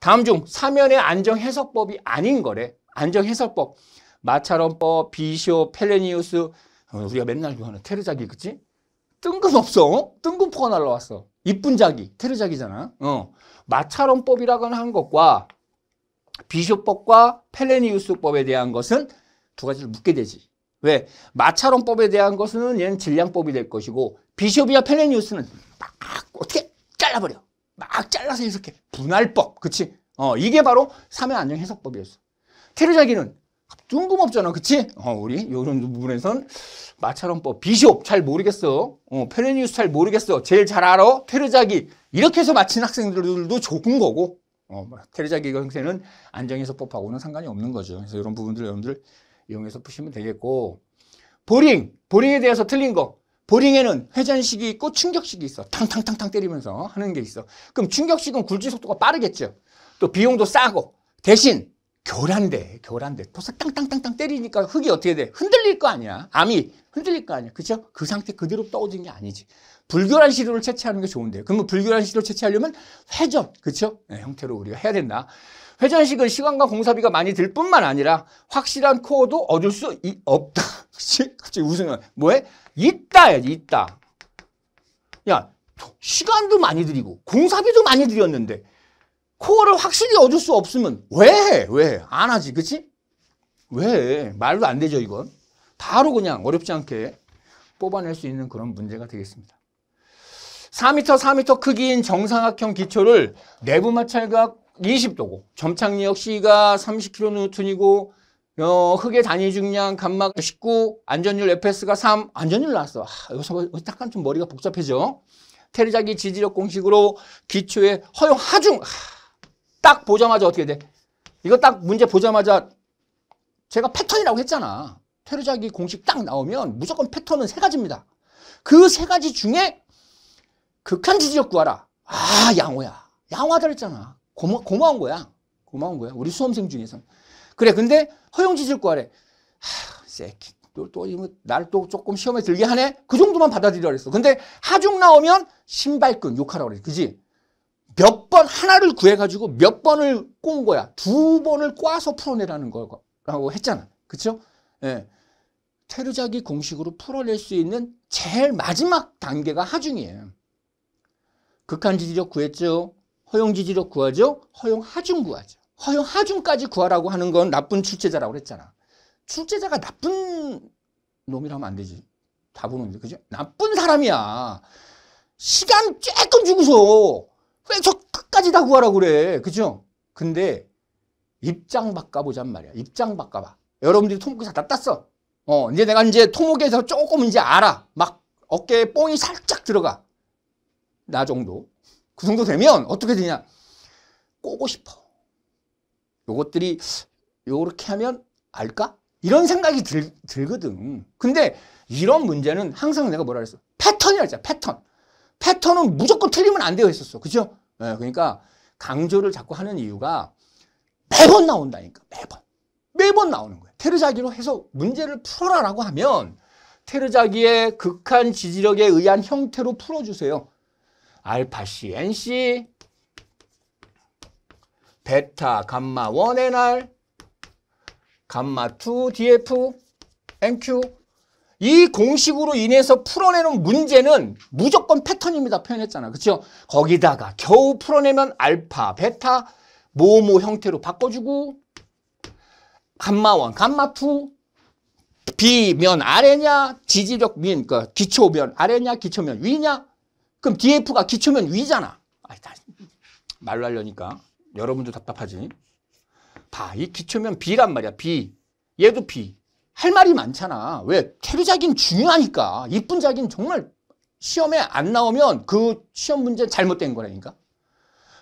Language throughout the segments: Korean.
다음 중 사면의 안정해석법이 아닌 거래. 안정해석법. 마차론법, 비쇼, 펠레니우스. 어, 우리가 맨날 이거는 테르자기, 그치? 뜬금없어. 뜬금포가 날라왔어. 이쁜 자기, 테르자기잖아. 어. 마차론법이라고 한 것과 비쇼법과 펠레니우스법에 대한 것은 두 가지를 묻게 되지. 왜? 마차론법에 대한 것은 얘는 질량법이 될 것이고 비숍이야 펠레니우스는 막 어떻게 잘라버려. 막 잘라서 해석해. 분할법. 그치? 어, 이게 바로 사면 안정 해석법이었어. 테르자기는 뜬금없잖아. 그치? 어, 우리 요런 부분에선 마차론법, 비숍 잘 모르겠어. 어, 페레니우스 잘 모르겠어. 제일 잘 알아. 테르자기. 이렇게 해서 마친 학생들도 좋은 거고. 어, 뭐 테르자기 형태는 안정 해서법하고는 상관이 없는 거죠. 그래서 이런 부분들 여러분들 이용해서 푸시면 되겠고. 보링, 보링에 대해서 틀린 거. 보링에는 회전식이 있고 충격식이 있어. 탕탕탕탕 때리면서 하는 게 있어. 그럼 충격식은 굴지 속도가 빠르겠죠. 또 비용도 싸고 대신 교란대, 교란대. 도사 땅땅땅땅 때리니까 흙이 어떻게 돼? 흔들릴 거 아니야. 암이 흔들릴 거 아니야. 그죠그 상태 그대로 떠오르는 게 아니지. 불교란 시도를 채취하는 게좋은데 그러면 불교란 시료 채취하려면 회전, 그쵸? 네, 형태로 우리가 해야 된다. 회전식은 시간과 공사비가 많이 들 뿐만 아니라 확실한 코어도 얻을 수 없다. 그치? 갑자기 웃으면 뭐해? 있다 야지 있다. 야, 시간도 많이 들이고 공사비도 많이 들였는데 코어를 확실히 얻을 수 없으면 왜 해? 왜? 안 하지, 그치? 왜? 말도 안 되죠, 이건. 바로 그냥 어렵지 않게 뽑아낼 수 있는 그런 문제가 되겠습니다. 4m, 4m 크기인 정사각형 기초를 내부 마찰각 20도고 점착력 C가 30kN이고 어, 흑의 단위 중량, 감막 19, 안전율 FS가 3, 안전율 나왔어. 아, 여기서 약간 좀 머리가 복잡해져. 테르자기 지지력 공식으로 기초의 허용 하중. 아, 딱 보자마자 어떻게 돼? 이거 딱 문제 보자마자 제가 패턴이라고 했잖아. 테르자기 공식 딱 나오면 무조건 패턴은 세 가지입니다. 그 세 가지 중에 극한 지지력 구하라. 아, 양호야. 양호하다 그랬잖아. 고마, 고마운 거야. 고마운 거야. 우리 수험생 중에서는. 그래 근데 허용지실 구하래 하 새끼 또날또 조금 시험에 들게 하네 그 정도만 받아들이라 그랬어 근데 하중 나오면 신발끈 욕하라 그래 그지 몇 번 하나를 구해가지고 몇 번을 꼰 거야 두 번을 꽈서 풀어내라는 거라고 했잖아 그쵸 예 테르자기 공식으로 풀어낼 수 있는 제일 마지막 단계가 하중이에요 극한 지지력 구했죠 허용 지지력 구하죠 허용 하중 구하죠 허용 하중까지 구하라고 하는 건 나쁜 출제자라고 그랬잖아. 출제자가 나쁜 놈이라면 하안 되지. 다 보는데, 그죠? 나쁜 사람이야. 시간 쬐끔 주고서 왜 저 끝까지 다 구하라고 그래. 그죠? 근데 입장 바꿔보잔 말이야. 입장 바꿔봐. 여러분들이 토목에서 다 땄어. 어, 이제 내가 이제 토목에서 조금 이제 알아. 막 어깨에 뽕이 살짝 들어가. 나 정도. 그 정도 되면 어떻게 되냐. 꼬고 싶어. 요것들이 요렇게 하면 알까? 이런 생각이 들, 들거든. 근데 이런 문제는 항상 내가 뭐라 그랬어? 패턴이라 했 패턴. 패턴은 무조건 틀리면 안 되어 있었어. 그죠? 네, 그러니까 강조를 자꾸 하는 이유가 매번 나온다니까. 매번. 매번 나오는 거야. 테르자기로 해서 문제를 풀어라라고 하면 테르자기의 극한 지지력에 의한 형태로 풀어주세요. 알파 C, NC, 베타, 감마 1NR, 감마 2DF, NQ 이 공식으로 인해서 풀어내는 문제는 무조건 패턴입니다. 표현했잖아. 그렇죠? 거기다가 겨우 풀어내면 알파, 베타, 모모 형태로 바꿔주고 감마 1, 감마 2 B면 아래냐, 지지력 민, 그 그러니까 기초면 아래냐, 기초면 위냐 그럼 DF가 기초면 위잖아. 아, 말로 하려니까. 여러분도 답답하지. 봐, 이 기초면 B란 말이야, B. 얘도 B. 할 말이 많잖아. 왜? 캐비기는 중요하니까. 이쁜 작인 정말 시험에 안 나오면 그 시험 문제 잘못된 거라니까.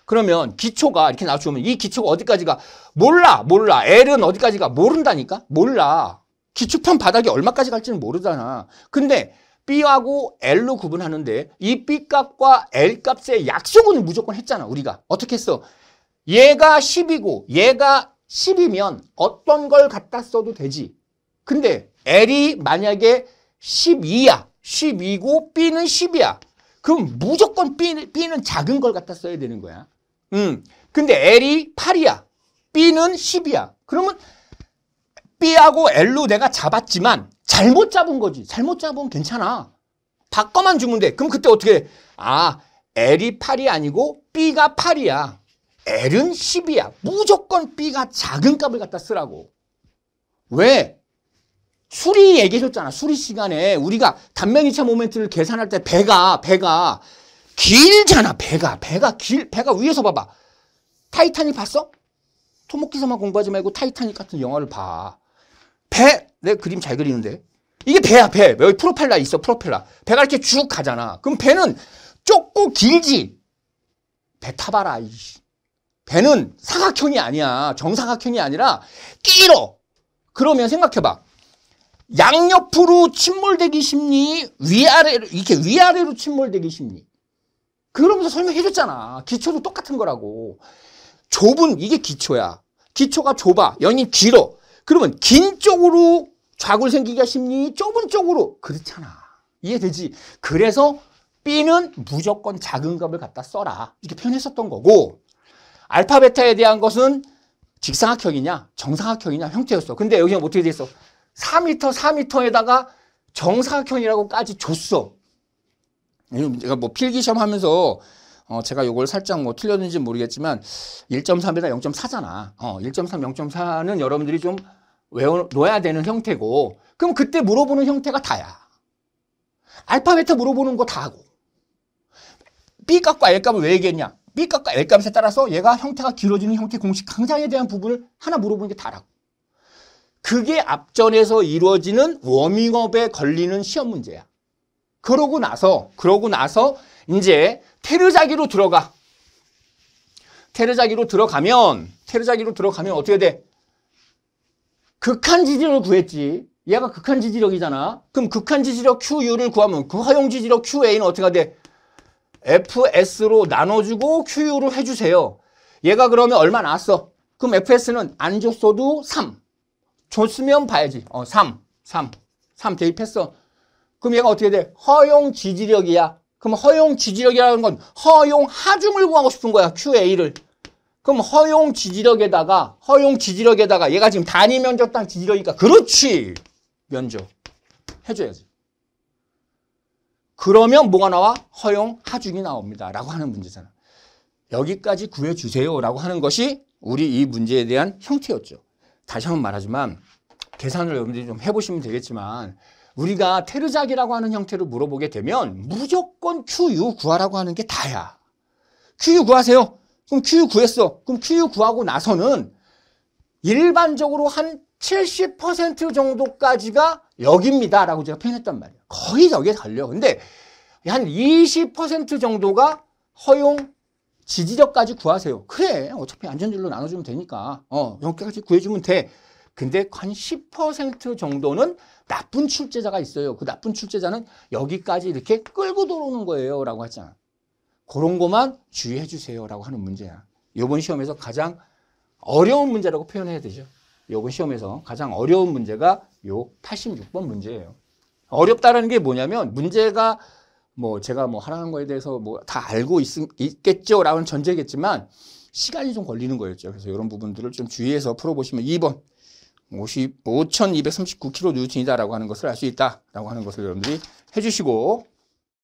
그러면 기초가 이렇게 나오면 이 기초가 어디까지가 몰라 몰라 L은 어디까지가 모른다니까 몰라 기초편 바닥이 얼마까지 갈지는 모르잖아 근데 B하고 L로 구분하는데 이 B값과 L값의 약속은 무조건 했잖아 우리가 어떻게 했어 얘가 10이고 얘가 10이면 어떤 걸 갖다 써도 되지. 근데 L이 만약에 12야. 12고 B는 10이야. 그럼 무조건 B, B는 작은 걸 갖다 써야 되는 거야. 음. 근데 L이 8이야. B는 10이야. 그러면 B하고 L로 내가 잡았지만 잘못 잡은 거지. 잘못 잡으면 괜찮아. 바꿔만 주면 돼. 그럼 그때 어떻게 해? 아, L이 8이 아니고 B가 8이야. L은 10이야. 무조건 B가 작은 값을 갖다 쓰라고. 왜? 수리 얘기해줬잖아. 수리 시간에 우리가 단면이차 모멘트를 계산할 때 배가 배가 길잖아. 배가 배가 길 배가 위에서 봐봐. 타이타닉 봤어? 토목기사만 공부하지 말고 타이타닉 같은 영화를 봐. 배 내 그림 잘 그리는데 이게 배야 배. 여기 프로펠러 있어 프로펠러. 배가 이렇게 쭉 가잖아. 그럼 배는 좁고 길지. 배 타봐라. 이씨. 배는 사각형이 아니야. 정사각형이 아니라 끼어 그러면 생각해봐. 양옆으로 침몰되기 심리, 위아래로, 이렇게 위아래로 침몰되기 심리. 그러면서 설명해줬잖아. 기초도 똑같은 거라고. 좁은, 이게 기초야. 기초가 좁아. 연이 길어. 그러면 긴 쪽으로 좌골생기가 심리, 좁은 쪽으로. 그렇잖아. 이해되지? 그래서 B는 무조건 작은 값을 갖다 써라. 이렇게 표현했었던 거고. 알파 베타에 대한 것은 직사각형이냐 정사각형이냐 형태였어. 근데 여기는 어떻게 돼 있어? 4m, 4m에다가 정사각형이라고까지 줬어. 제가 뭐 필기시험 하면서 어 제가 이걸 살짝 뭐 틀렸는지 모르겠지만 1.3에다 0.4잖아. 어 1.3, 0.4는 여러분들이 좀 외워놓아야 되는 형태고 그럼 그때 물어보는 형태가 다야. 알파벳에 물어보는 거 다 하고 B 값과 a 값을 왜 얘기했냐? B값과 L값에 따라서 얘가 형태가 길어지는 형태 공식 강상에 대한 부분을 하나 물어보는 게 다라고. 그게 앞전에서 이루어지는 워밍업에 걸리는 시험 문제야. 그러고 나서 그러고 나서 이제 테르자기로 들어가. 테르자기로 들어가면 테르자기로 들어가면 어떻게 돼? 극한 지지력을 구했지. 얘가 극한 지지력이잖아. 그럼 극한 지지력 QU를 구하면 그 허용 지지력 QA는 어떻게 돼? FS로 나눠주고 QU로 해주세요. 얘가 그러면 얼마 나왔어? 그럼 FS는 안 줬어도 3. 줬으면 봐야지. 어, 3. 3. 3 대입했어. 그럼 얘가 어떻게 돼? 허용 지지력이야. 그럼 허용 지지력이라는 건 허용 하중을 구하고 싶은 거야. QA를. 그럼 허용 지지력에다가 허용 지지력에다가 얘가 지금 단위 면적 당 지지력이니까 그렇지. 면적. 해줘야지. 그러면 뭐가 나와? 허용하중이 나옵니다. 라고 하는 문제잖아. 여기까지 구해주세요. 라고 하는 것이 우리 이 문제에 대한 형태였죠. 다시 한번 말하지만 계산을 여러분들이 좀 해보시면 되겠지만 우리가 테르작이라고 하는 형태로 물어보게 되면 무조건 QU 구하라고 하는 게 다야. QU 구하세요. 그럼 QU 구했어. 그럼 QU 구하고 나서는 일반적으로 한 70% 정도까지가 여기입니다. 라고 제가 표현했단 말이에요. 거의 저게 달려. 근데 한 20% 정도가 허용 지지력까지 구하세요. 그래. 어차피 안전진로 나눠주면 되니까. 어, 0개까지 구해주면 돼. 근데 한 10% 정도는 나쁜 출제자가 있어요. 그 나쁜 출제자는 여기까지 이렇게 끌고 들어오는 거예요. 라고 하잖아. 그런 것만 주의해 주세요. 라고 하는 문제야. 요번 시험에서 가장 어려운 문제라고 표현해야 되죠. 요번 시험에서 가장 어려운 문제가 요 86번 문제예요. 어렵다라는 게 뭐냐면 문제가 뭐 제가 뭐 하라는 거에 대해서 뭐 다 알고 있, 있겠죠라는 전제겠지만 시간이 좀 걸리는 거였죠. 그래서 이런 부분들을 좀 주의해서 풀어보시면 2번 5 5239kN이다라고 하는 것을 알 수 있다라고 하는 것을 여러분들이 해주시고